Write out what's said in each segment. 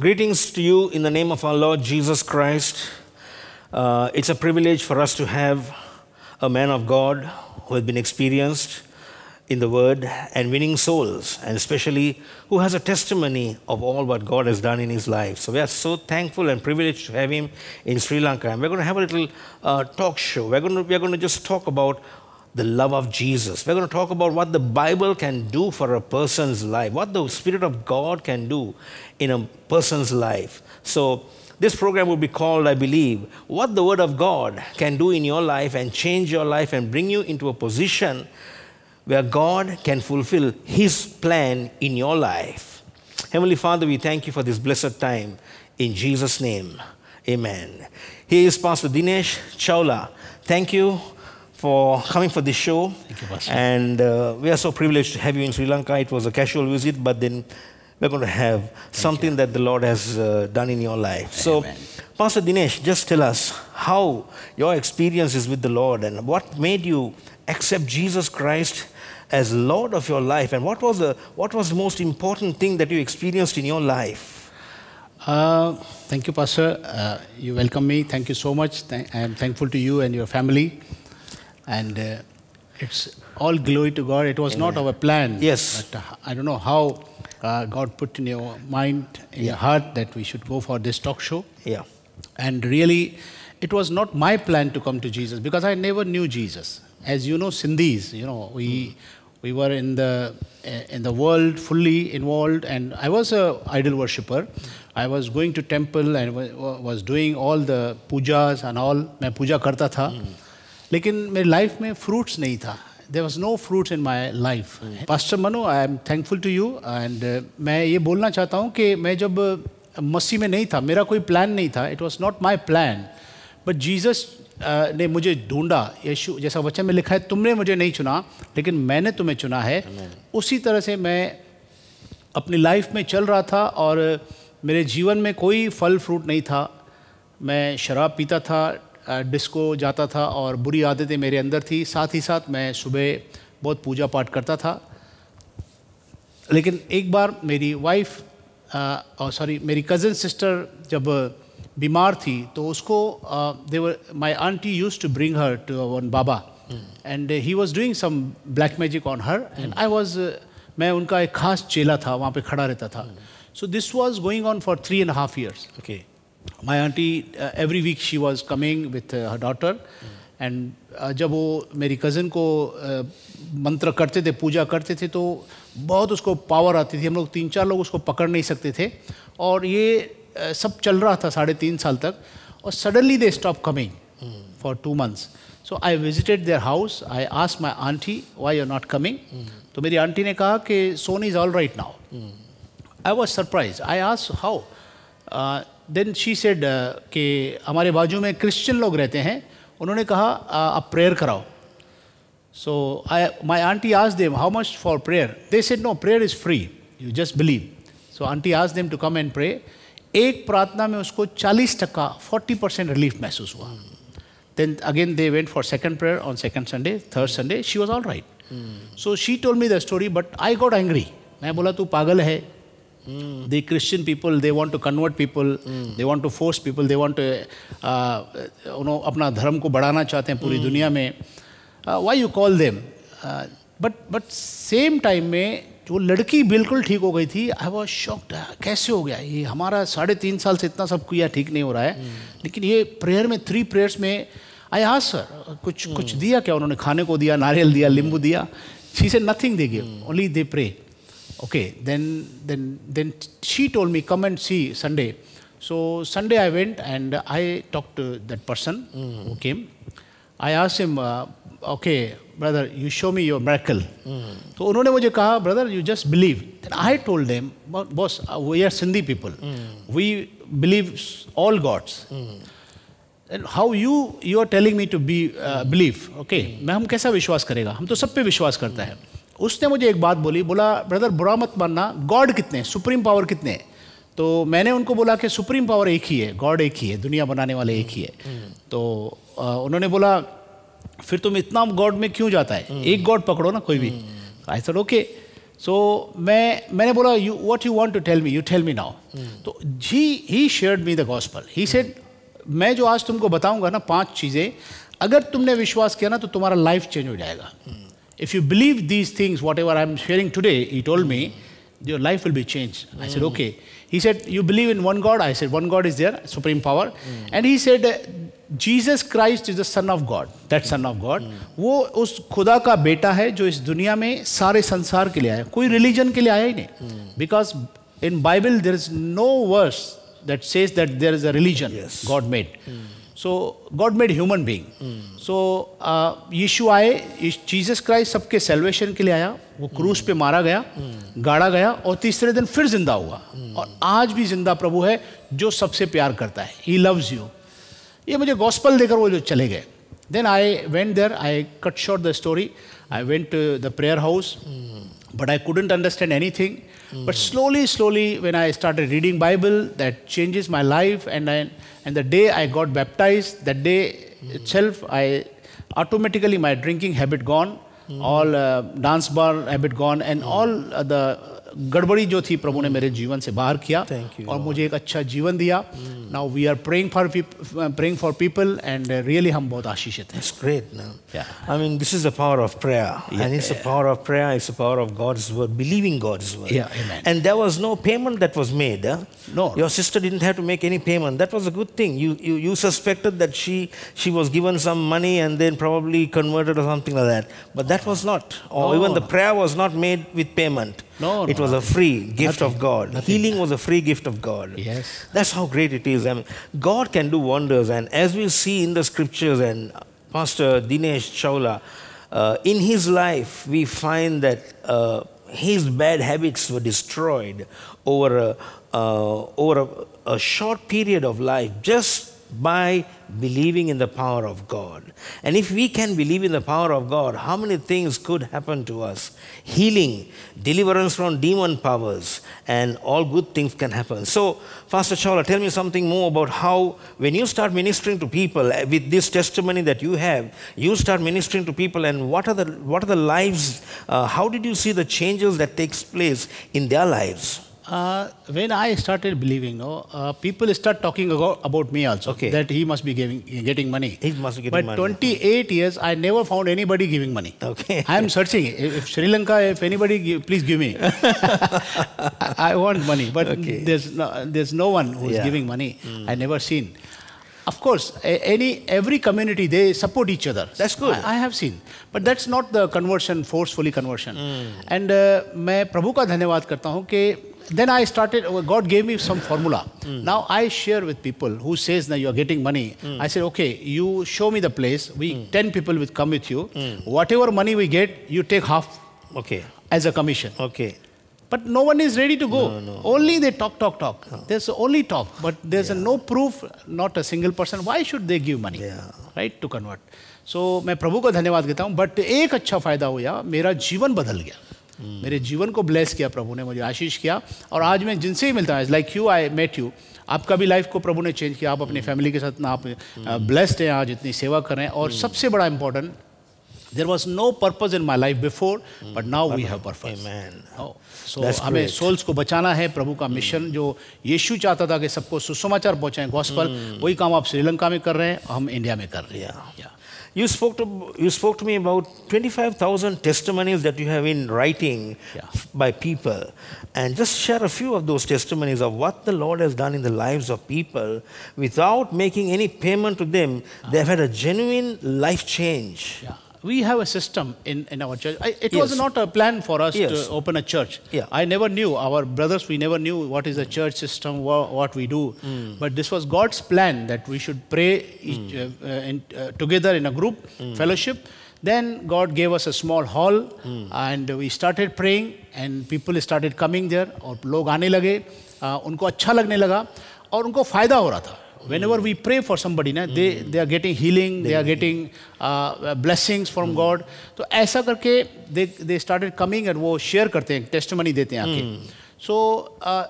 Greetings to you in the name of our Lord Jesus Christ. Uh, it's a privilege for us to have a man of God who has been experienced in the Word and winning souls, and especially who has a testimony of all what God has done in his life. So we are so thankful and privileged to have him in Sri Lanka. And we're going to have a little uh, talk show. We're going to, we're going to just talk about the love of Jesus. We're going to talk about what the Bible can do for a person's life, what the Spirit of God can do in a person's life. So, this program will be called, I believe, What the Word of God Can Do in Your Life and Change Your Life and Bring You into a Position Where God Can Fulfill His Plan in Your Life. Heavenly Father, we thank you for this blessed time. In Jesus' name, Amen. Here is Pastor Dinesh Chawla. Thank you for coming for this show. You, and uh, we are so privileged to have you in Sri Lanka. It was a casual visit, but then we're going to have Thank something you. that the Lord has uh, done in your life. So, Pastor Dinesh, just tell us how your experience is with the Lord and what made you accept Jesus Christ as Lord of your life, and what was the what was the most important thing that you experienced in your life? Uh, thank you, Pastor. Uh, you welcome me. Thank you so much. Th I am thankful to you and your family and uh, it's all glory to God. It was Amen. not our plan. Yes. But uh, I don't know how uh, God put in your mind, in yeah. your heart, that we should go for this talk show. Yeah. And really, it was not my plan to come to Jesus because I never knew Jesus. As you know, Sindhis, you know, we. Mm. We were in the eh, in the world fully involved, and I was a idol worshipper. Mm. I was going to temple and was doing all the pujas and all. मैं puja karta tha. Mm. लेकिन मेरी life में fruits नहीं था there was no fruits in my life pastor मनो I am thankful to you and मैं ये बोलना चाहता हूँ कि मैं जब uh, मसी में नहीं था मेरा कोई प्लान नहीं था it was not my plan but Jesus ने मुझे ढूंढा यशु जैसा वचन में लिखा है तुमने मुझे नहीं चुना लेकिन मैंने तुम्हें चुना है उसी तरह से मैं अपनी लाइफ में चल रहा था और मेरे जीवन में कोई फल फ्रूट नहीं था मैं शराब पीता था डिस्को जाता था और बुरी आदतें मेरे अंदर थी साथ ही साथ मैं सुबह बहुत पूजा पाठ करता था लेकिन एक बार मेरी वाइफ और सॉरी मेरी कज़न सिस्टर जब बीमार थी तो उसको देवर my aunty use to bring her to one baba and he was doing some black magic on her and I was मैं उनका एक खास चेला था वहाँ पे खड़ा रहता था so this was going on for three and half years okay my aunty every week she was coming with her daughter and जब वो मेरी कज़न को uh, मंत्र करते थे पूजा करते थे तो बहुत उसको पावर आती थी हम लोग तीन चार लोग उसको पकड़ नहीं सकते थे और ये uh, सब चल रहा था साढ़े तीन साल तक और suddenly they stop coming for two months so I visited their house I ask my aunty why are not coming तो मेरी आंटी ने कहा कि son is all right now I was surprise I ask how then she said कि हमारे बाजू में क्रिश्चियन लोग रहते हैं उन्होंने कहा uh, आप प्रेयर कराओ so I my aunty ask them how much for prayer they said no prayer is free you just believe so aunty ask them to come and pray एक प्रार्थना में उसको 40 टक्का फोर्टी परसेंट रिलीफ महसूस हुआ then again they went for second prayer on second Sunday third Sunday she was all right so she told me the story but I got angry मैं बोला तू पागल है Mm. The Christian people, they want to convert people, mm. they want to force people, they want to, uh, you know, अपना धर्म को बढ़ाना चाहते हैं पूरी mm. दुनिया में. Uh, why you call them? Uh, but but same time में जो लड़की बिल्कुल ठीक हो गई थी आई वॉज शॉक्ड कैसे हो गया ये हमारा साढ़े तीन साल से इतना सब किया ठीक नहीं हो रहा है mm. लेकिन ये प्रेयर में थ्री प्रेयर्स में आई हा सर कुछ mm. कुछ दिया क्या उन्होंने खाने को दिया नारियल दिया लींबू दिया शी से नथिंग दे गए only they pray Okay, then, then, then she told me, come and see Sunday. So Sunday I went and I talked to that person mm. who came. I asked him, uh, okay, brother, you show me your miracle. Mm. तो उन्होंने मुझे कहा, brother, you just believe. Then I told them, boss, we are Sindhi people. Mm. We believe all gods. Mm. And how you you are telling me to be uh, believe? Okay, मैं हम कैसा विश्वास करेगा? हम तो सब पे विश्वास करता है. उसने मुझे एक बात बोली बोला ब्रदर बुरा मत मानना गॉड कितने सुप्रीम पावर कितने हैं तो मैंने उनको बोला कि सुप्रीम पावर एक ही है गॉड एक ही है दुनिया बनाने वाले एक ही है तो आ, उन्होंने बोला फिर तुम इतना गॉड में क्यों जाता है हम्म। एक गॉड पकड़ो ना कोई भी आई सर ओके सो मैं मैंने बोला you what you want to tell me you tell me now तो जी he shared me the gospel he said मैं जो आज तुमको बताऊंगा ना पांच चीज़ें अगर तुमने विश्वास किया ना तो तुम्हारा लाइफ चेंज हो जाएगा hmm. if you believe these things, whatever I'm sharing today, he told me, your life will be changed. Mm. I said, mm. okay. He said, you believe in one God? I said, one God is there, supreme power. Mm. And he said, Jesus Christ is the Son of God. That Son of God, mm. वो उस खुदा का बेटा है जो इस दुनिया में सारे संसार के लिए आया कोई रिलीजन के लिए आया ही नहीं mm. because in Bible there is no verse that says that there is a religion a religion so God made human being so Yeshu आए जीसस क्राइस्ट सबके सेल्वेशन के लिए आया वो क्रूज पे मारा गया गाड़ा गया और तीसरे दिन फिर जिंदा हुआ और आज भी जिंदा प्रभु है जो सबसे प्यार करता है ही लव्स यू ये मुझे गॉस्पल देकर वो जो चले गए then I went there I cut short the story I went the prayer house but i couldn't understand anything mm. but slowly slowly when i started reading bible that changes my life and I, and the day i got baptized that day mm. itself i automatically my drinking habit gone mm. all uh, dance bar habit gone and all uh, the गड़बड़ी जो थी प्रभु ने मेरे जीवन से बाहर किया you, और मुझे एक अच्छा जीवन दिया now we are praying for praying for people and really हम बहुत आशीषित हैं ग्रेट ना I mean this is the power of prayer and it's the power of prayer it's the power of God's word believing God's word and there was no payment that was made no your sister didn't have to make any payment that was a good thing you you you suspected that she she was given some money and then probably converted or something like that but that was not or no, even the prayer was not made with payment no, it was a free gift nothing, of God. Nothing. Healing was a free gift of God. Yes. That's how great it is. I mean, God can do wonders. And as we see in the scriptures, and Pastor Dinesh Chawla, uh, in his life, we find that uh, his bad habits were destroyed over a, uh, over a, a short period of life, just by believing in the power of God. And if we can believe in the power of God, how many things could happen to us? Healing, deliverance from demon powers, and all good things can happen. So, Pastor Chola, tell me something more about how, when you start ministering to people eh, with this testimony that you have, you start ministering to people, and what are the, what are the lives, uh, how did you see the changes that takes place in their lives? Uh, when I started believing, no, uh, people start talking about, about me also. Okay. That he must be giving, getting money. He must be getting but money. But 28 years, I never found anybody giving money. Okay. I am searching. If if Sri Lanka, if anybody, give, please give me. I, want money, but okay. there's no, there's no one who's yeah. giving money. Mm. I never seen. Of course, any every community they support each other. That's good. I, I have seen, but that's not the conversion, forcefully conversion. Mm. And I uh, मैं प्रभु का धन्यवाद करता हूँ कि then I started, God gave me some formula. Mm. Now I share with people who says that you are getting money. Mm. I said, okay, you show me the place. We, mm. 10 people will come with you. Mm. Whatever money we get, you take half okay. as a commission. Okay. But no one is ready to go. No, no. Only they talk, talk, talk. No. There's only talk, but there's yeah. a no proof, not a single person. Why should they give money, yeah. right, to convert? So मैं प्रभु को धन्यवाद देता हूँ but एक अच्छा फ़ायदा हुआ मेरा जीवन बदल गया मेरे जीवन को ब्लेस किया प्रभु ने मुझे आशीष किया और आज मैं जिनसे ही मिलता हूँ like you I met you आपका भी लाइफ को प्रभु ने चेंज किया आप अपनी फैमिली के साथ ना आप ब्लेस्ड uh, हैं आज इतनी सेवा कर रहे हैं और सबसे बड़ा important there was no purpose in my life before but now we have purpose हमें सोल्स को बचाना है प्रभु का मिशन जो यीशु चाहता था कि सबको सुसमाचार पहुंचाएं गॉस्पल hmm. वही काम आप श्रीलंका में कर रहे हैं हम इंडिया में कर रहे हैं yeah. yeah. you spoke to you spoke to me about 25,000 testimonies that you have in writing yeah. by people, and just share a few of those testimonies of what the Lord has done in the lives of people without making any payment to them. Uh -huh. Ah. They've had a genuine life change. Yeah we have a system in, in our church. I, it yes. was not a plan for us yes. to open a church. Yeah. I never knew, our brothers, we never knew what is the church system, what what we do. Mm. But this was God's plan that we should pray each, mm. uh, uh, in, uh, together in a group, mm. fellowship. Then God gave us a small hall mm. and we started praying and people started coming there or लोग आने लगे uh, उनको अच्छा लगने लगा और उनको फ़ायदा हो रहा था Whenever we pray for somebody, na, they, hmm. they are getting healing, they, are getting uh, blessings from hmm. God. So, ऐसा करके they, they started coming and वो share करते हैं testimony देते हैं आपके. So uh,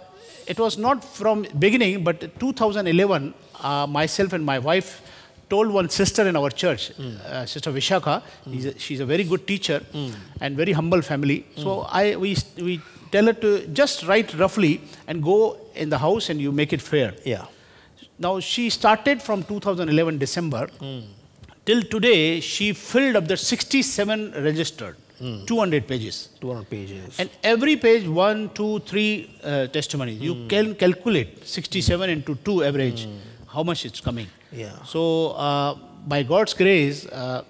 it was not from beginning, but 2011, uh, myself and my wife told one sister in our church, mm. uh, Sister Vishaka, mm. a, she's a very good teacher mm. and very humble family. Hmm. So I, we, we tell her to just write roughly and go in the house and you make it fair. Yeah. Now, she started from 2011 December. Mm. Till today, she filled up the 67 registered, mm. 200 pages. 200 pages. And every page, one, two, three uh, testimonies. Mm. You hmm. can calculate 67 into 2 average, hmm. how much it's coming. Yeah. So, uh, by God's grace, uh,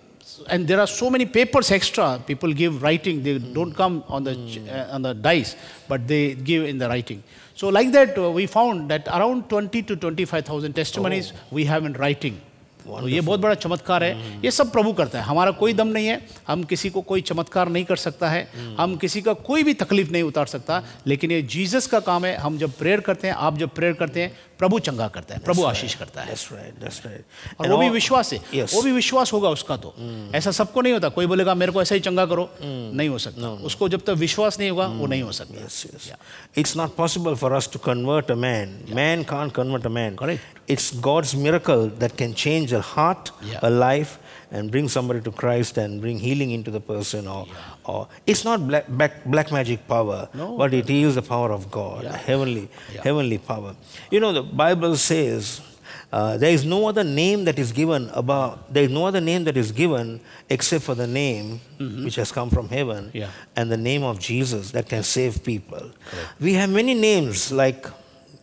and there are so many papers extra people give writing they mm. don't come on the mm. uh, on the dice but they give in the writing so like that, uh, we found that around 20 to 25,000 testimonies oh. we have in writing. तो ये बहुत बड़ा चमत्कार है हम्म। ये सब प्रभु करता है हमारा कोई दम नहीं है हम किसी को कोई चमत्कार नहीं कर सकता है हम्म। हम किसी का कोई भी तकलीफ नहीं उतार सकता लेकिन ये जीसस का काम है हम जब प्रेयर करते हैं आप जब प्रेयर करते हैं प्रभु चंगा करता है प्रभु आशीष करता है और वो भी विश्वास है वो भी विश्वास होगा उसका तो हम्म। ऐसा सबको नहीं होता कोई बोलेगा मेरे को ऐसा ही चंगा करो नहीं हो सकता उसको जब तक विश्वास नहीं होगा वो नहीं हो सकता it's not possible for us to convert a man man can't convert a man it's God's miracle that can change change a heart, yeah. a life, and bring somebody to Christ and bring healing into the person. Or, yeah. or it's not black, black, black magic power, no, but it is the power of God, yeah. heavenly, heavenly power. You know, the Bible says uh, there is no other name that is given about there is no other name that is given except for the name mm-hmm. which has come from heaven yeah. and the name of jesus that can save people Correct. we have many names like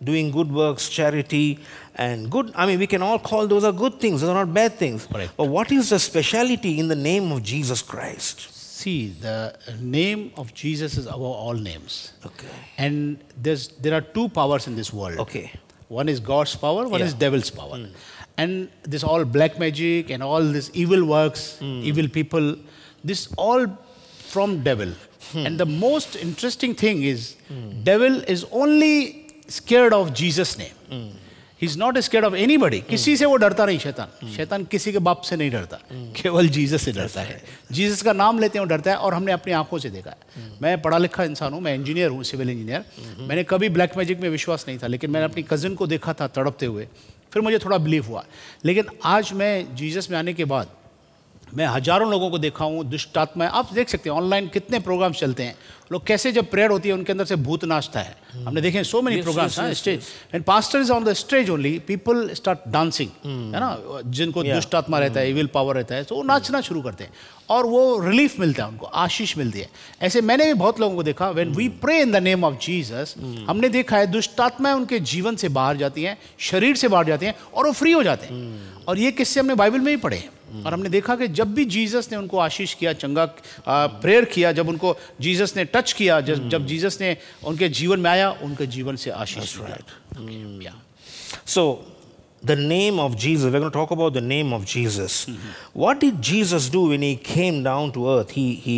doing good works charity and good. I mean, we can all call those are good things, those are not bad things. Correct. But what is the speciality in the name of Jesus Christ? See, the name of Jesus is above all names. Okay. And there's, there are two powers in this world. Okay. One is God's power, one yeah. is devil's power. Mm. And this all black magic and all this evil works, mm. evil people, this all from devil. Hmm. And the most interesting thing is, hmm. devil is only scared of Jesus' name. Hmm. He is not scared of anybody किसी से वो डरता नहीं शैतान hmm. शैतान किसी के बाप से नहीं डरता hmm. केवल जीसस से डरता है जीसस का नाम लेते हैं वो डरता है और हमने अपनी आंखों से देखा है hmm. मैं पढ़ा लिखा इंसान हूँ मैं इंजीनियर हूँ सिविल इंजीनियर मैंने कभी ब्लैक मैजिक में विश्वास नहीं था लेकिन मैंने अपनी कजिन को देखा था तड़पते हुए फिर मुझे थोड़ा बिलीव हुआ लेकिन आज मैं जीसस में आने के बाद मैं हजारों लोगों को देखा हूँ दुष्टात्मा आप देख सकते हैं ऑनलाइन कितने प्रोग्राम्स चलते हैं लोग कैसे जब प्रेयर होती है उनके अंदर से भूत नाचता है hmm. हमने देखे so many programme stage and pastor is on the stage only people start dancing है ना जिनको yeah. दुष्ट आत्मा रहता है इविल hmm. पावर रहता है तो वो नाचना शुरू करते हैं और वो रिलीफ मिलता है उनको आशीष मिलती है ऐसे मैंने भी बहुत लोगों को देखा when we pray in the name of Jesus हमने देखा है दुष्टात्माएं उनके जीवन से बाहर जाती हैं शरीर से बाहर जाती हैं और वो फ्री हो जाते हैं hmm. और ये किस्से हमने बाइबल में भी पढ़े हैं और हमने देखा कि जब भी जीसस ने उनको आशीष किया चंगा प्रेयर किया जब उनको जीसस ने टच किया जब जब जीसस ने उनके जीवन में आया उनके जीवन से आशीष so the name of Jesus we talk about the name of Jesus what did Jesus do when he came down to earth he he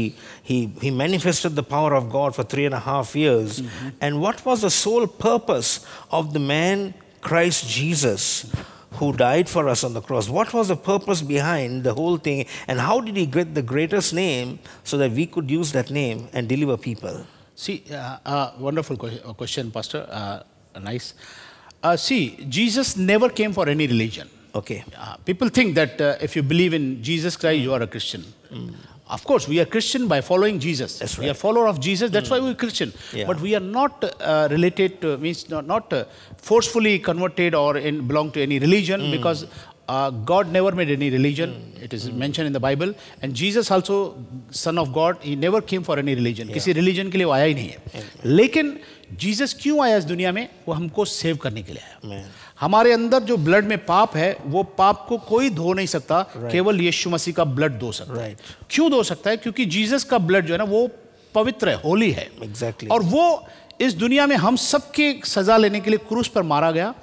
he he manifested the power of God for three and half years and what was the sole purpose of the man Christ Jesus who died for us on the cross. What was the purpose behind the whole thing, and how did he get the greatest name so that we could use that name and deliver people? See, uh, uh, wonderful uh, question, Pastor. Uh, nice. Uh, see, Jesus never came for any religion. Okay. Uh, people think that if you believe in Jesus Christ, you are a Christian. Mm. Of course, we are Christian by following Jesus. That's right. We are follower of Jesus. That's mm. why hmm. we're Christian. Yeah. But we are not uh, related to, means not, not uh, forcefully converted or in, belong to any religion mm. because uh, God never made any religion. Mm. It is hmm. mentioned in the Bible. And Jesus also, son of God, he never came for any religion. Yeah. किसी religion के लिए आया ही नहीं है. लेकिन Jesus क्यों आया इस दुनिया में वो हमको सेव करने के लिए आया हमारे अंदर जो ब्लड में पाप है वो पाप को कोई धो नहीं सकता right. केवल यीशु मसीह का ब्लड धो सकता right. क्यों धो सकता है क्योंकि जीसस का ब्लड जो है ना वो पवित्र है होली है exactly. और वो इस दुनिया में हम सबके सज़ा लेने के लिए क्रूस पर मारा गया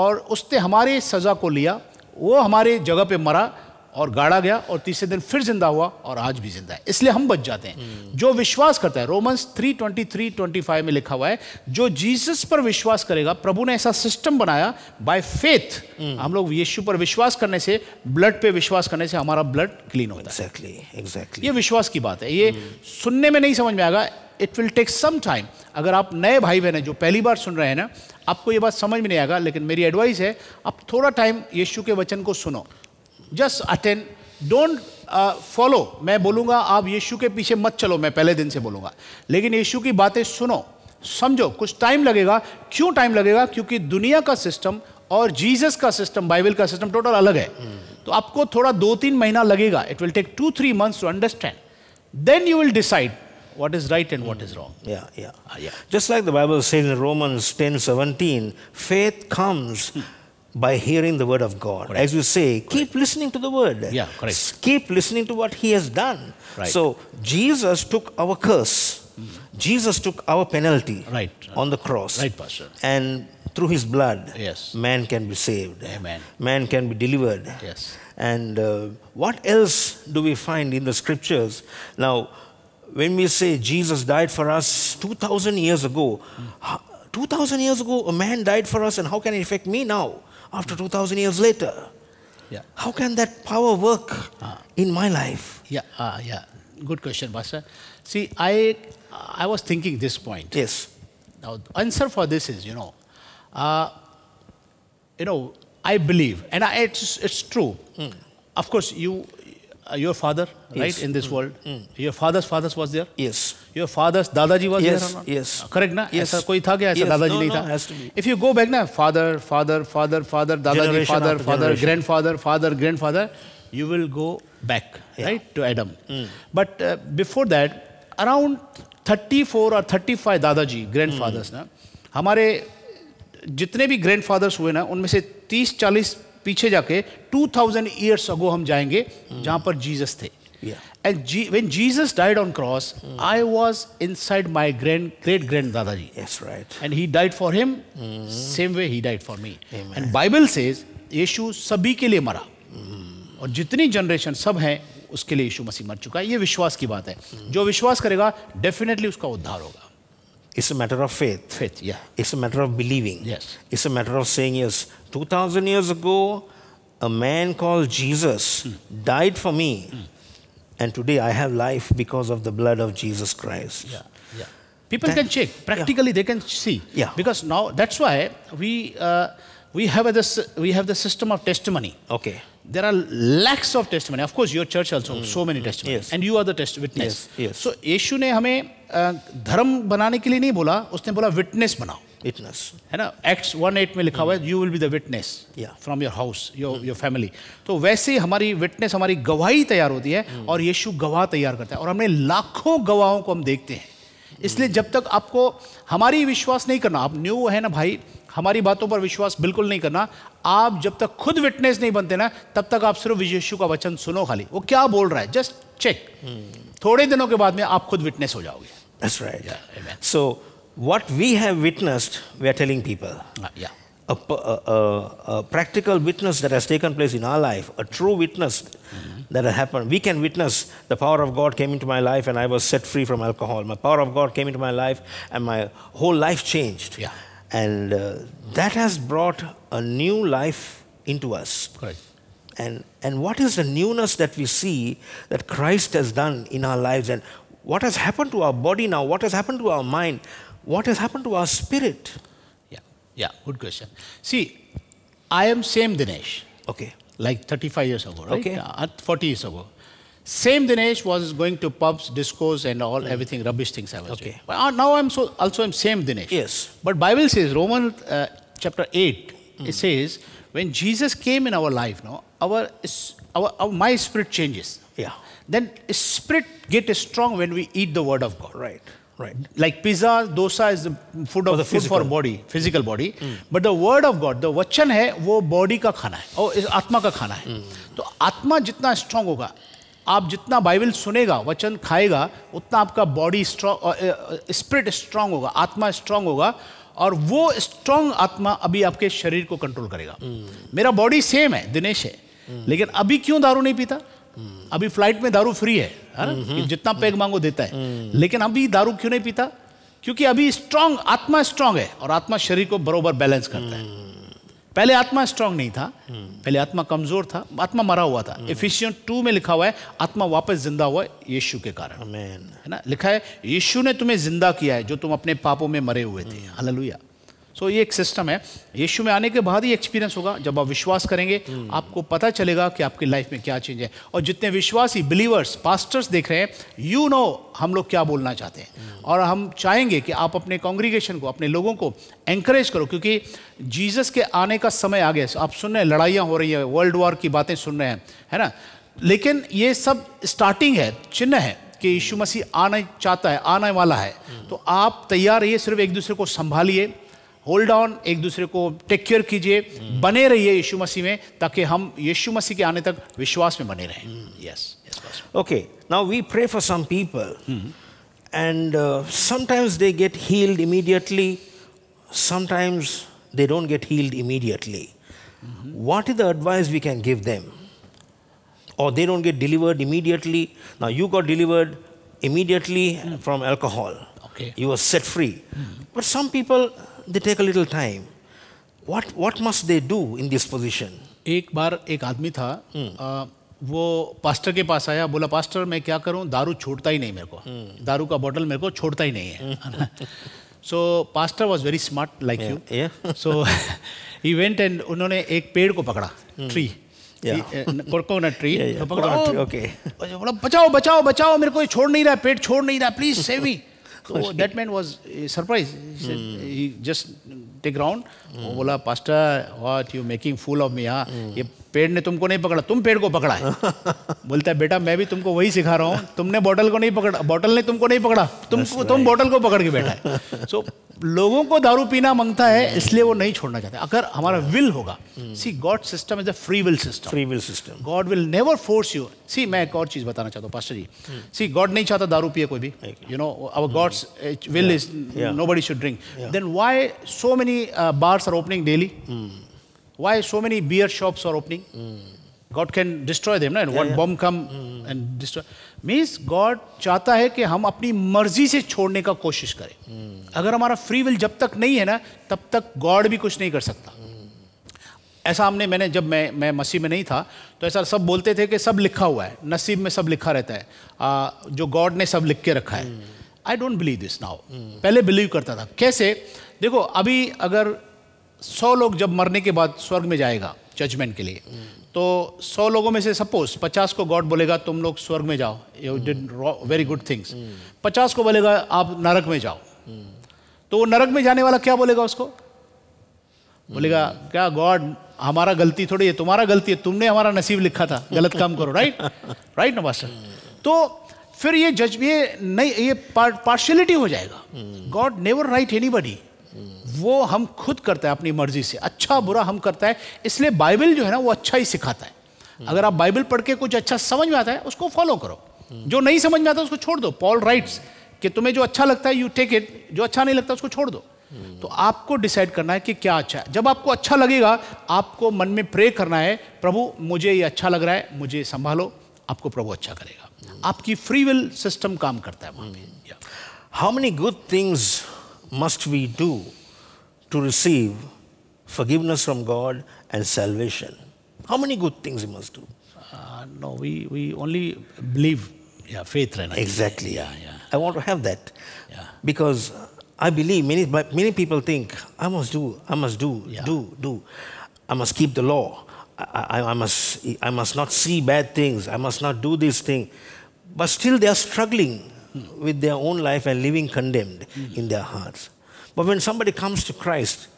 और उसने हमारे सज़ा को लिया वो हमारे जगह पे मरा और गाड़ा गया और तीसरे दिन फिर जिंदा हुआ और आज भी जिंदा है इसलिए हम बच जाते हैं जो विश्वास करता है रोमन्स 323 25 में लिखा हुआ है जो जीसस पर विश्वास करेगा प्रभु ने ऐसा सिस्टम बनाया बाय फेथ hmm. हम लोग यीशु पर विश्वास करने से ब्लड पे विश्वास करने से हमारा ब्लड क्लीन हो जाता है एग्जैक्टली ये विश्वास की बात है ये hmm. सुनने में नहीं समझ में आएगा it will take some time अगर आप नए भाई बहन हैं जो पहली बार सुन रहे हैं ना आपको ये बात समझ में नहीं आएगा लेकिन मेरी एडवाइस है आप थोड़ा टाइम यीशु के वचन को सुनो जस्ट अटेंड डोंट फॉलो मैं बोलूँगा आप यीशु के पीछे मत चलो मैं पहले दिन से बोलूँगा लेकिन यीशु की बातें सुनो समझो कुछ टाइम लगेगा क्यों टाइम लगेगा क्योंकि दुनिया का सिस्टम और जीसस का सिस्टम बाइबल का सिस्टम टोटल अलग है तो आपको थोड़ा दो तीन महीना लगेगा it will take two three months to understand then you will decide what is right and what is wrong. Yeah, yeah. Uh, yeah. Just like the Bible says in Romans 10 17, faith comes. by hearing the word of God. Correct. As you say, correct. keep listening to the word. Yeah, correct. Keep listening to what he has done. Right. So Jesus took our curse. Mm. Jesus took our penalty right. on the cross. Right, Pastor. And through his blood, yes. man can be saved. Amen. Man can be delivered. Yes. And uh, what else do we find in the scriptures? Now, when we say Jesus died for us 2,000 years ago, mm. 2,000 years ago, a man died for us, and how can it affect me now? after 2000 years later. Yeah. How can that power work uh, in my life? Yeah, uh, yeah. Good question, Pastor. See, I, I was thinking this point. Yes. Now, answer for this is, you know, uh, you know, I believe, and I, it's, it's true. Mm. Of course, you, Uh, your father, yes. right, in this mm. world. Mm. Your father's father was there? Yes. Your father's dadaji was yes. there Yes. Uh, correct na? Yes. aisa koi tha kya aisa yes. dadaji no, nahi no, था? Has to be. If you go back na, father, father, father, father, dadaji, father, father, generation. grandfather, father, grandfather, you will go back, yeah. right, to Adam. Mm. But uh, before that, around 34 or 35 dadaji, grandfathers mm. na, hamare jitne bhi grandfathers hue na unme se 30 40 पीछे जाके 2000 years ago हम जाएंगे जहां पर Jesus थे and when Jesus died on cross I was inside my grand great grand दादाजी yes right and he died for him same way he died for me and Bible says Yeshu सभी के लिए मरा mm. और जितनी generation सब हैं उसके लिए यीशु मसीह मर चुका है ये विश्वास की बात है mm. जो विश्वास करेगा डेफिनेटली उसका उद्धार होगा It's a matter of faith. Faith, yeah. It's a matter of believing. Yes. It's a matter of saying, yes, 2,000 years ago, a man called Jesus mm. died for me. Mm. And today I have life because of the blood of Jesus Christ. Yeah, yeah. People can check. Practically, yeah. they can see. Yeah. Because now, that's why we, uh, we, have this, we have the system of testimony. Okay. there are lakhs of testimony. Of course, your church also, mm. so many mm. testimonies. Yes. And you are the test witness. Yes. yes. So, Yeshu ne यीशु ने हमें धर्म बनाने के लिए नहीं बोला उसने बोला विटनेस बनाओ विटनेस है ना एक्ट्स वन एट में hai, you will be the witness yeah. from your house, your, mm. your family. तो वैसे ही हमारी witness, हमारी गवाही तैयार होती है mm. और यीशु गवाह तैयार करता है और हमने लाखों गवाहों को हम देखते हैं इसलिए जब तक आपको हमारी विश्वास नहीं करना आप न्यू है ना भाई हमारी बातों पर विश्वास बिल्कुल नहीं करना आप जब तक खुद विटनेस नहीं बनते ना तब तक आप सिर्फ यीशु का वचन सुनो खाली वो क्या बोल रहा है जस्ट चेक थोड़े दिनों के बाद में आप खुद विटनेस हो जाओगे That's right. Yeah, so what we have witnessed, we are telling people. Uh, A, a, a, practical witness that has taken place in our life, a true witness mm -hmm. that has happened. We can witness the power of God came into my life and I was set free from alcohol. My power of God came into my life and my whole life changed. Yeah. And uh, that has brought a new life into us. Right. And, and what is the newness that we see that Christ has done in our lives and what has happened to our body now? What has happened to our mind? What has happened to our spirit? Yeah, yeah, good question. See, I am same Dinesh. Okay. Like 35 years ago, right? Okay. Uh, 40 years ago. Same Dinesh was going to pubs, discos, and all mm. everything rubbish things I was okay. doing. Uh, now I'm so also I'm same Dinesh. Yes. But Bible says Roman uh, chapter eight. Mm. It says when Jesus came in our life, no, our, our our my spirit changes. Yeah. Then spirit get strong when we eat the word of God. Right. Right. Like pizza, dosa is the food of the food for body, physical body. Mm. But the word of God, the वचन है वो body का खाना है और atma ka khana hai. mm. तो आत्मा जितना स्ट्रांग आप जितना बाइबल सुनेगा वचन खाएगा उतना आपका बॉडी स्ट्रॉ स्पिरिट स्ट्रांग होगा आत्मा स्ट्रांग होगा और वो स्ट्रांग आत्मा अभी आपके शरीर को कंट्रोल करेगा हम्म। मेरा बॉडी सेम है दिनेश है हम्म। लेकिन अभी क्यों दारू नहीं पीता हम्म। अभी फ्लाइट में दारू फ्री है कि जितना पैग मांगो देता है लेकिन अभी दारू क्यों नहीं पीता क्योंकि अभी स्ट्रांग आत्मा स्ट्रांग है और आत्मा शरीर को बरोबर बैलेंस करता है पहले आत्मा स्ट्रांग नहीं था पहले आत्मा कमजोर था आत्मा मरा हुआ था एफिशियंट टू में लिखा हुआ है आत्मा वापस जिंदा हुआ है यीशु के कारण है ना लिखा है यीशु ने तुम्हें जिंदा किया है जो तुम अपने पापों में मरे हुए थे हललुया hmm. सो so, ये एक सिस्टम है यीशु में आने के बाद ही एक्सपीरियंस होगा जब आप विश्वास करेंगे हम्म। आपको पता चलेगा कि आपकी लाइफ में क्या चेंज है और जितने विश्वासी बिलीवर्स पास्टर्स देख रहे हैं यू नो हम लोग क्या बोलना चाहते हैं हम्म। और हम चाहेंगे कि आप अपने कॉन्ग्रीगेशन को अपने लोगों को एंकरेज करो क्योंकि जीजस के आने का समय आ गया आप सुन रहे हैं लड़ाइयाँ हो रही हैं वर्ल्ड वॉर की बातें सुन रहे हैं है ना लेकिन ये सब स्टार्टिंग है चिन्ह है कि यीशु मसीह आना चाहता है आने वाला है हम्म। तो आप तैयार रहिए सिर्फ एक दूसरे को संभालिए होल्ड ऑन एक दूसरे को टेक केयर कीजिए बने रहिए यीशु मसीह में ताकि हम यीशु मसीह के आने तक विश्वास में बने रहें yes okay now we pray for some people and sometimes they get healed immediately sometimes they don't get healed immediately what is the advice we can give them और they don't get delivered immediately now you got delivered immediately from alcohol okay you was set free but some people they take a little time. What what must they do in this position? एक बार एक आदमी था hmm. वो pastor के पास आया बोला pastor मैं क्या करूं दारू छोड़ता ही नहीं मेरे को hmm. दारू का बोतल मेरे को छोड़ता ही नहीं है so pastor was very smart like you so he went and उन्होंने एक पेड़ को पकड़ा ट्री कोकोनट ट्री पकड़ा ओके oh, बोला बचाओ बचाओ बचाओ मेरे को छोड़ नहीं रहा पेड़ छोड़ नहीं रहा please save me So oh, that man was surprised. He, said, mm. he just take round. Mm. Oh, Ola, pastor, what you making fool of me? Huh? Mm. पेड़ ने तुमको नहीं पकड़ा तुम पेड़ को पकड़ा है बोलता है बेटा मैं भी तुमको वही सिखा रहा हूँ तुमने बॉटल को नहीं पकड़ा बॉटल ने तुमको नहीं पकड़ा तुम तुम बॉटल को पकड़ के बैठा है सो लोगों को दारू पीना मंगता है इसलिए वो नहीं छोड़ना चाहते अगर हमारा विल होगा see God system is a free will system free will system God will never force you see मैं एक और चीज़ बताना चाहता हूँ pastor ji see hmm. God नहीं चाहता दारू पिए कोई भी you know our God's will is nobody should drink then why so many bars are opening daily why so many beer shops are opening? Mm. God can destroy them, right? Yeah, One yeah. bomb come mm. and destroy. Means God चाहता है कि हम अपनी मर्जी से छोड़ने का कोशिश करें mm. अगर हमारा फ्री विल जब तक नहीं है ना तब तक गॉड भी कुछ नहीं कर सकता ऐसा हमने मैंने जब मैं मैं मसीह में नहीं था तो ऐसा सब बोलते थे कि सब लिखा हुआ है नसीब में सब लिखा रहता है आ, जो गॉड ने सब लिख के रखा है I don't believe this now पहले बिलीव करता था कैसे देखो अभी अगर सौ लोग जब मरने के बाद स्वर्ग में जाएगा जजमेंट के लिए तो सौ लोगों में से सपोज पचास को गॉड बोलेगा तुम लोग स्वर्ग में जाओ you did very good things पचास को बोलेगा आप नरक में जाओ तो वो नरक में जाने वाला क्या बोलेगा उसको बोलेगा क्या गॉड हमारा गलती थोड़ी है तुम्हारा गलती है तुमने हमारा नसीब लिखा था गलत काम करो राइट राइट ना मास्टर तो फिर ये जज ये नहीं ये पार्शलिटी हो जाएगा God never right anybody वो हम खुद करते हैं अपनी मर्जी से अच्छा बुरा हम करता है इसलिए बाइबल जो है ना वो अच्छा ही सिखाता है अगर आप बाइबल पढ़ के कुछ अच्छा समझ में आता है उसको फॉलो करो जो नहीं समझ में आता उसको छोड़ दो पॉल राइट्स कि तुम्हें जो अच्छा लगता है यू टेक इट जो अच्छा नहीं लगता उसको छोड़ दो तो आपको डिसाइड करना है कि क्या अच्छा है जब आपको अच्छा लगेगा आपको मन में प्रे करना है प्रभु मुझे ये अच्छा लग रहा है मुझे संभालो आपको प्रभु अच्छा करेगा आपकी फ्री विल सिस्टम काम करता है how many good things must we do to receive forgiveness from God and salvation? How many good things we must do? Uh, no, we, we only believe, yeah, faith. Right? Exactly. Yeah, yeah. I want to have that yeah. because I believe many, many people think I must do, I must do, yeah. do, do. I must keep the law. I, I, I, must, I must not see bad things. I must not do this thing. But still they are struggling with their own life and living condemned mm. in their hearts. But when somebody comes to Christ,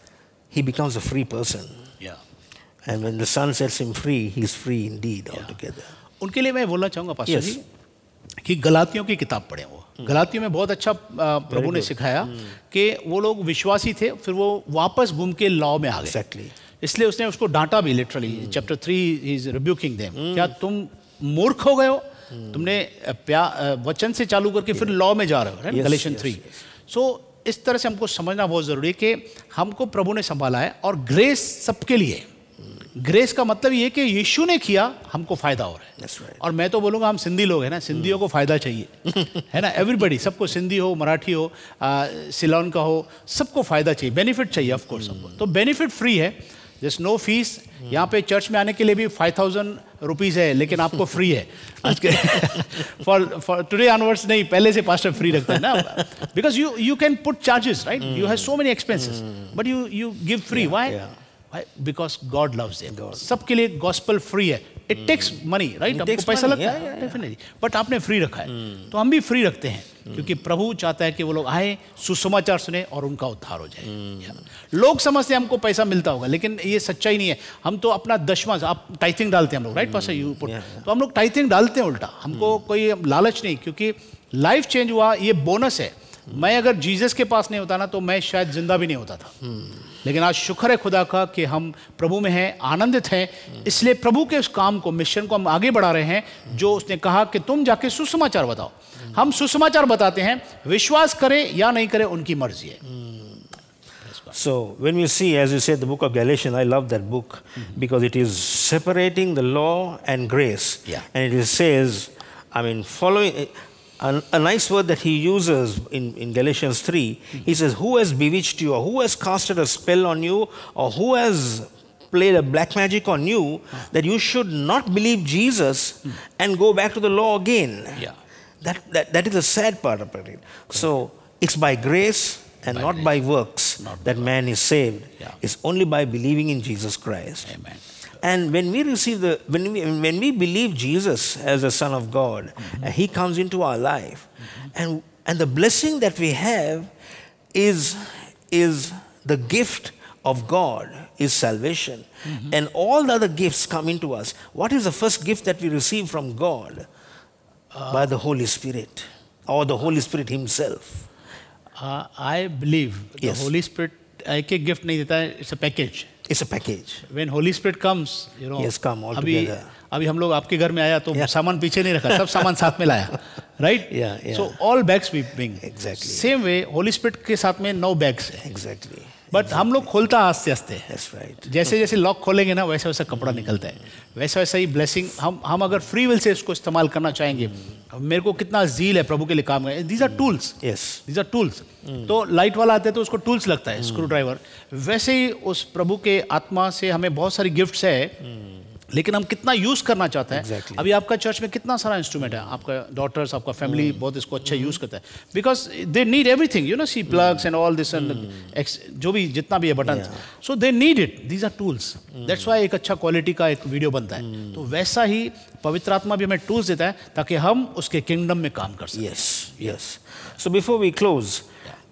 he becomes a free person. Yeah. And when the Son sets him free, he's free indeed yeah. altogether. उनके लिए मैं बोलना चाहूंगा पास yes. कि गलातियों की किताब पढ़े वो hmm. गलातियों में बहुत अच्छा प्रभु ने सिखाया hmm. कि वो लोग विश्वासी थे फिर वो वापस घूम के लॉ में आ गए exactly. इसलिए उसने उसको डांटा भी literally chapter three is rebuking them क्या तुम मूर्ख हो गए हो Hmm. तुमने वचन से चालू करके फिर लॉ में जा रहे हो कलेक्शन थ्री सो इस तरह से हमको समझना बहुत ज़रूरी है कि हमको प्रभु ने संभाला है और ग्रेस सबके लिए ग्रेस hmm. का मतलब ये कि यीशु ने किया हमको फायदा हो रहा है right. और मैं तो बोलूंगा हम सिंधी लोग हैं ना सिंधियों hmm. को फ़ायदा चाहिए है ना एवरीबडी सबको सिंधी हो मराठी हो सिलोन का हो सबको फ़ायदा चाहिए बेनिफिट चाहिए ऑफकोर्स हमको तो बेनिफिट फ्री है दिस नो फीस यहाँ पे चर्च में आने के लिए भी फाइव थाउजेंड रुपीज़ है लेकिन आपको फ्री है आज के फॉर फॉर टुडे ऑनवर्ड्स नहीं पहले से पास्टर फ्री रखता है ना because you you can put charges right you have so many expenses but you you give free why because God loves सबके लिए गॉस्पल फ्री है इट टेक्स मनी राइट आपको पैसा लगता है डेफिनेटली बट आपने फ्री रखा है hmm. तो हम भी फ्री रखते हैं hmm. क्योंकि प्रभु चाहता है कि वो लोग आए सुसमाचार सुने और उनका उद्धार हो जाए hmm. लोग समझते हैं हमको पैसा मिलता होगा लेकिन ये सच्चाई नहीं है हम तो अपना दशमा आप टाइथिंग डालते हैं हम लोग राइट पास यू तो हम लोग टाइथिंग डालते हैं उल्टा हमको कोई लालच नहीं क्योंकि लाइफ चेंज हुआ ये बोनस है मैं अगर जीजस के पास नहीं होता ना तो मैं शायद जिंदा भी नहीं होता था लेकिन आज शुक्र है खुदा का कि हम प्रभु में हैं आनंदित हैं इसलिए प्रभु के उस काम को मिशन को हम आगे बढ़ा रहे हैं जो उसने कहा कि तुम जाके सुसमाचार बताओ हम सुसमाचार बताते हैं विश्वास करें या नहीं करें उनकी मर्जी है So when you see, as you said, the book of Galatians, I love that book mm -hmm. because it is separating the law and grace. Yeah. And it says, I mean, following, a nice word that he uses in, in Galatians 3, he says, Who has bewitched you, or who has casted a spell on you, or who has played a black magic on you, that you should not believe Jesus and go back to the law again? Yeah. That, that, that is the sad part about it. So it's by grace and by not grace. by works not that man is saved. Yeah. It's only by believing in Jesus Christ. Amen. And when we receive the, when we, when we believe Jesus as the Son of God, mm-hmm. He comes into our life. Mm-hmm. And, and the blessing that we have is, is the gift of God is salvation. Mm-hmm. And all the other gifts come into us. What is the first gift that we receive from God? Uh, By the Holy Spirit or the Holy Spirit Himself. Uh, I believe yes. the Holy Spirit I एक gift नहीं देता है it's it's a package when Holy Spirit comes you know yes come all अभी अभी हम लोग आपके घर में आया तो yeah. सामान पीछे नहीं रखा सब सामान साथ में लाया right so all bags we bring exactly same way Holy Spirit के साथ में नौ बैग्स एग्जैक्टली exactly. बट हम लोग खोलता आस्ते आस्ते जैसे जैसे लॉक खोलेंगे ना वैसे वैसा कपड़ा निकलता है वैसा वैसा ही ब्लेसिंग हम हम अगर फ्री विल से इसको इस्तेमाल करना चाहेंगे मेरे को कितना झील है प्रभु के लिए काम करें these are tools yes these are tools तो लाइट वाला आता है तो उसको टूल्स लगता है स्क्रू hmm. ड्राइवर वैसे ही उस प्रभु के आत्मा से हमें बहुत सारी गिफ्ट्स है hmm. लेकिन हम कितना यूज़ करना चाहते हैं exactly. अभी आपका चर्च में कितना सारा इंस्ट्रूमेंट है आपका डॉटर्स आपका फैमिली mm. बहुत इसको अच्छा यूज़ करता है because they need everything you know see plugs and all this and जो भी जितना भी है button so they need it these are tools that's why एक अच्छा क्वालिटी का एक वीडियो बनता है mm. तो वैसा ही पवित्र आत्मा भी हमें टूल्स देता है ताकि हम उसके किंगडम में काम कर सकें yes yes so before we close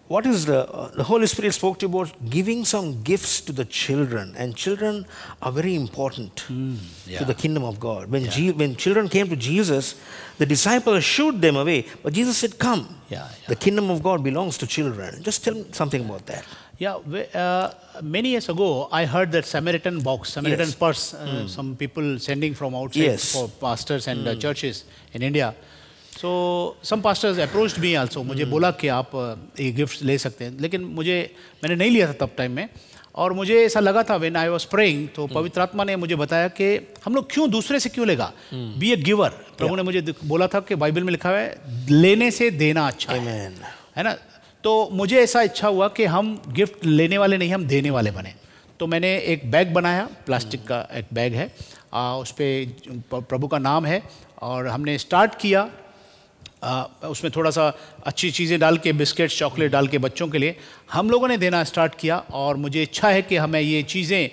what is the, uh, the Holy Spirit spoke to you about giving some gifts to the children, and children are very important mm, yeah. to the kingdom of God. When, yeah. Je- when children came to Jesus, the disciples shooed them away, but Jesus said, Come, yeah, the kingdom of God belongs to children. Just tell me something about that. Yeah, uh, many years ago, I heard that Samaritan box, Samaritan yes. purse, uh, mm. some people sending from outside yes. for pastors and mm. churches in India so some pastors approach me also मुझे बोला कि आप ये gift ले सकते हैं लेकिन मुझे मैंने नहीं लिया था तब टाइम में और मुझे ऐसा लगा था वेन आई वॉज प्रेइंग तो hmm. पवित्र आत्मा ने मुझे बताया कि हम लोग क्यों दूसरे से क्यों लेगा बी ए गिवर प्रभु ने मुझे बोला था कि बाइबल में लिखा हुआ है लेने से देना अच्छा है, है ना तो मुझे ऐसा इच्छा हुआ कि हम गिफ्ट लेने वाले नहीं हम देने वाले बने तो मैंने एक बैग बनाया प्लास्टिक hmm. का एक बैग है आ, उस पर प्रभु का नाम है और हमने स्टार्ट किया उसमें थोड़ा सा अच्छी चीज़ें डाल के बिस्किट चॉकलेट डाल के बच्चों के लिए हम लोगों ने देना स्टार्ट किया और मुझे इच्छा है कि हमें ये चीज़ें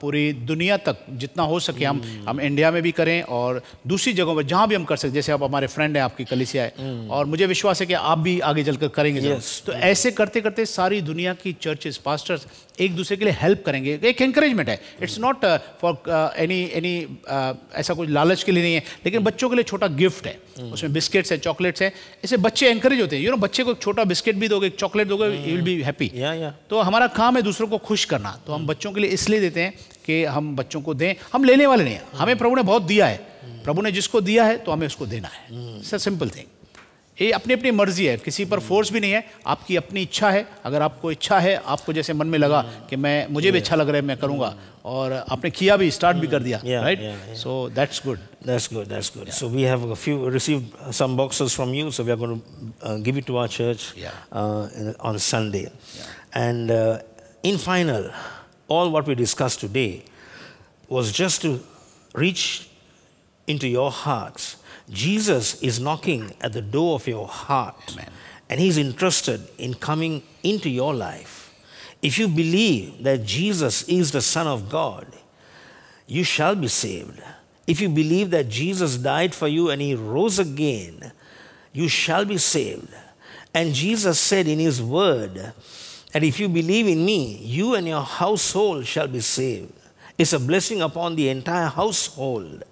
पूरी दुनिया तक जितना हो सके हम हम्म। हम इंडिया में भी करें और दूसरी जगहों पर जहाँ भी हम कर सकते जैसे आप हमारे फ्रेंड हैं आपकी कलिसिया है हम्म। और मुझे विश्वास है कि आप भी आगे चलकर करेंगे तो ऐसे करते करते सारी दुनिया की चर्चेस पास्टर्स एक दूसरे के लिए हेल्प करेंगे एक एंकरेजमेंट है it's not for any any ऐसा कुछ लालच के लिए नहीं है लेकिन बच्चों के लिए छोटा गिफ्ट है hmm. उसमें बिस्किट्स है चॉकलेट्स है इससे बच्चे एंकरेज होते हैं यू नो बच्चे को एक छोटा बिस्किट भी दोगे एक चॉकलेट दोगे यू विल बी हैप्पी तो हमारा काम है दूसरों को खुश करना तो हम hmm. बच्चों के लिए इसलिए देते हैं कि हम बच्चों को दें हम लेने वाले नहीं हैं hmm. हमें प्रभु ने बहुत दिया है प्रभु ने जिसको दिया है तो हमें उसको देना है इट्स अ सिंपल थिंग ये अपनी अपनी मर्जी है किसी पर फोर्स भी नहीं है आपकी अपनी इच्छा है अगर आपको इच्छा है आपको जैसे मन में लगा hmm. कि मैं मुझे भी अच्छा लग रहा है मैं करूँगा hmm. और आपने किया भी स्टार्ट भी कर दिया right so that's good that's good that's good so we have a few receive some boxes from you so we are going to give it to our church on Sunday and in final all what we discuss today was just to reach into your hearts Jesus is knocking at the door of your heart. Amen. And he's interested in coming into your life. If you believe that Jesus is the Son of God, you shall be saved. If you believe that Jesus died for you and he rose again, you shall be saved. And Jesus said in his word, And if you believe in me, you and your household shall be saved. It's a blessing upon the entire household.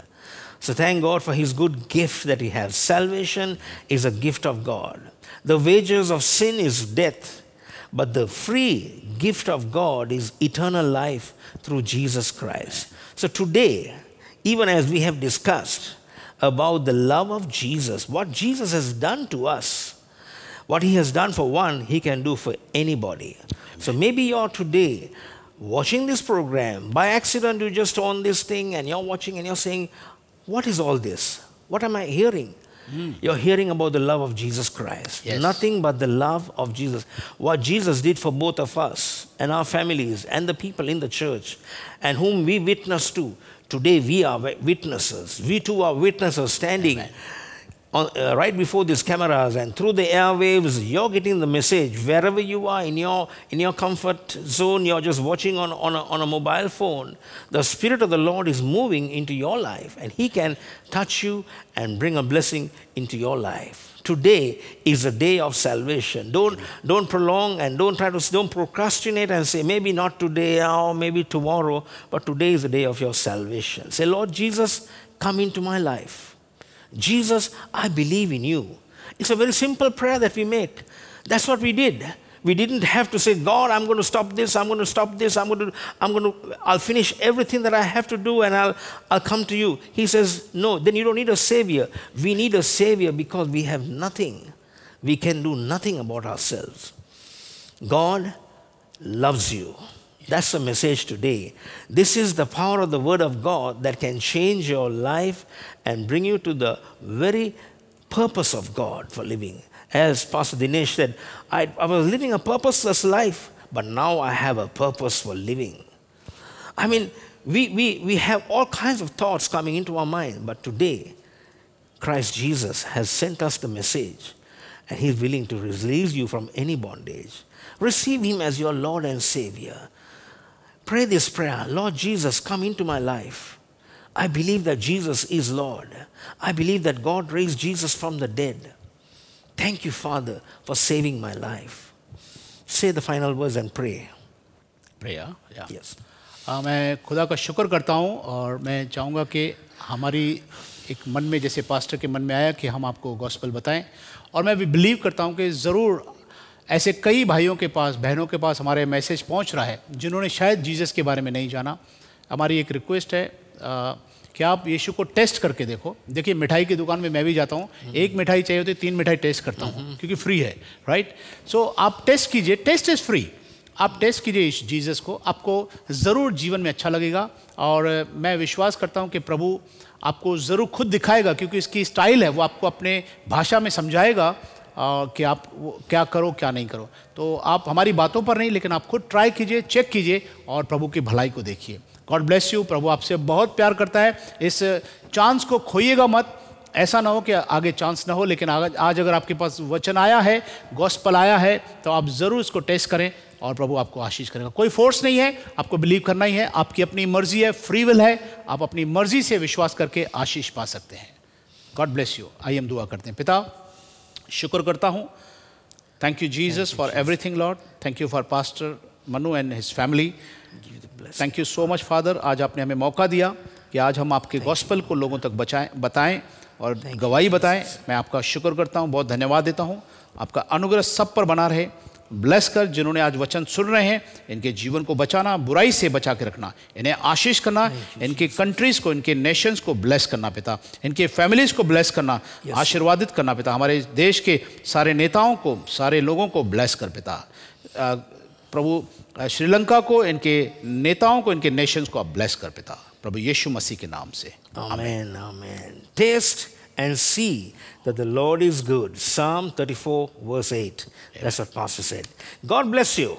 So thank God for his good gift that he has. Salvation is a gift of God. The wages of sin is death, but the free gift of God is eternal life through Jesus Christ. So today, even as we have discussed about the love of Jesus, what Jesus has done to us, what he has done for one, he can do for anybody. So maybe you're today watching this program. By accident, you just on this thing and you're watching and you're saying, what is all this? What am I hearing? Mm. You're hearing about the love of Jesus Christ. Yes. Nothing but the love of Jesus. What Jesus did for both of us and our families and the people in the church and whom we witness to. Today we are witnesses. We too are witnesses standing Amen on, uh, right before these cameras and through the airwaves, you're getting the message wherever you are in your, in your comfort zone, you're just watching on, on, a, on a mobile phone. The Spirit of the Lord is moving into your life and He can touch you and bring a blessing into your life. Today is a day of salvation. Don't, don't prolong and don't try to don't procrastinate and say maybe not today or maybe tomorrow, but today is the day of your salvation. Say, Lord Jesus, come into my life. Jesus, I believe in you. It's a very simple prayer that we make. That's what we did. We didn't have to say, God, I'm going to stop this, I'm going to stop this, I'm going to, I'm going to, I'll finish everything that I have to do and I'll, I'll come to you. He says, no, then you don't need a savior. We need a savior because we have nothing. We can do nothing about ourselves. God loves you. That's the message today. This is the power of the Word of God that can change your life and bring you to the very purpose of God for living. As Pastor Dinesh said, I, I was living a purposeless life, but now I have a purpose for living. I mean, we, we, we have all kinds of thoughts coming into our mind, but today, Christ Jesus has sent us the message, and He's willing to release you from any bondage. Receive Him as your Lord and Savior. Pray this prayer Lord Jesus, come into my life. I believe that Jesus is Lord. I believe that God raised Jesus from the dead. Thank you, Father, for saving my life. Say the final words and pray. Prayer? Yeah. Yes. Uh, मैं खुदा का शुक्र करता हूँ और मैं चाहूँगा कि हमारी एक मन में जैसे पास्टर के मन में आया कि हम आपको गॉस्पल बताएं और मैं भी बिलीव करता हूँ कि ज़रूर ऐसे कई भाइयों के पास बहनों के पास हमारे मैसेज पहुंच रहा है जिन्होंने शायद जीसस के बारे में नहीं जाना हमारी एक रिक्वेस्ट है आ, कि आप यीशु को टेस्ट करके देखो देखिए मिठाई की दुकान में मैं भी जाता हूँ हम्म। एक मिठाई चाहिए होती तीन मिठाई टेस्ट करता हूँ हम्म। क्योंकि फ्री है राइट सो so, आप टेस्ट कीजिए टेस्ट इज़ फ्री आप टेस्ट कीजिए जीसस को आपको ज़रूर जीवन में अच्छा लगेगा और मैं विश्वास करता हूँ कि प्रभु आपको ज़रूर खुद दिखाएगा क्योंकि इसकी स्टाइल है वो आपको अपने भाषा में समझाएगा कि आप क्या करो क्या नहीं करो तो आप हमारी बातों पर नहीं लेकिन आप खुद ट्राई कीजिए चेक कीजिए और प्रभु की भलाई को देखिए गॉड ब्लेस यू प्रभु आपसे बहुत प्यार करता है इस चांस को खोइएगा मत ऐसा ना हो कि आगे चांस ना हो लेकिन आज आज अगर आपके पास वचन आया है गॉस्पल आया है तो आप ज़रूर इसको टेस्ट करें और प्रभु आपको आशीष करेगा कोई फोर्स नहीं है आपको बिलीव करना ही है आपकी अपनी मर्जी है फ्री विल है आप अपनी मर्जी से विश्वास करके आशीष पा सकते हैं God bless you I am दुआ करते हैं पिता शुक्र करता हूँ thank you Jesus for everything Lord thank you for pastor Manu and his family thank you so much father आज आपने हमें मौका दिया कि आज हम आपके गॉस्पल को लोगों तक बचाएं बताएं और गवाही बताएं मैं आपका शुक्र करता हूँ बहुत धन्यवाद देता हूँ आपका अनुग्रह सब पर बना रहे ब्लेस कर जिन्होंने आज वचन सुन रहे हैं इनके जीवन को बचाना बुराई से बचा के रखना इन्हें आशीष करना इनके कंट्रीज को इनके नेशंस को ब्लेस करना पिता इनके फैमिलीज को ब्लेस करना आशीर्वादित करना पिता हमारे देश के सारे नेताओं को सारे लोगों को ब्लेस कर पिता प्रभु श्रीलंका को इनके नेताओं को इनके नेशंस को आप ब्लेस कर पिता प्रभु यीशु मसीह के नाम से amen amen test and see that the Lord is good. Psalm 34, verse 8. That's what Pastor said. God bless you.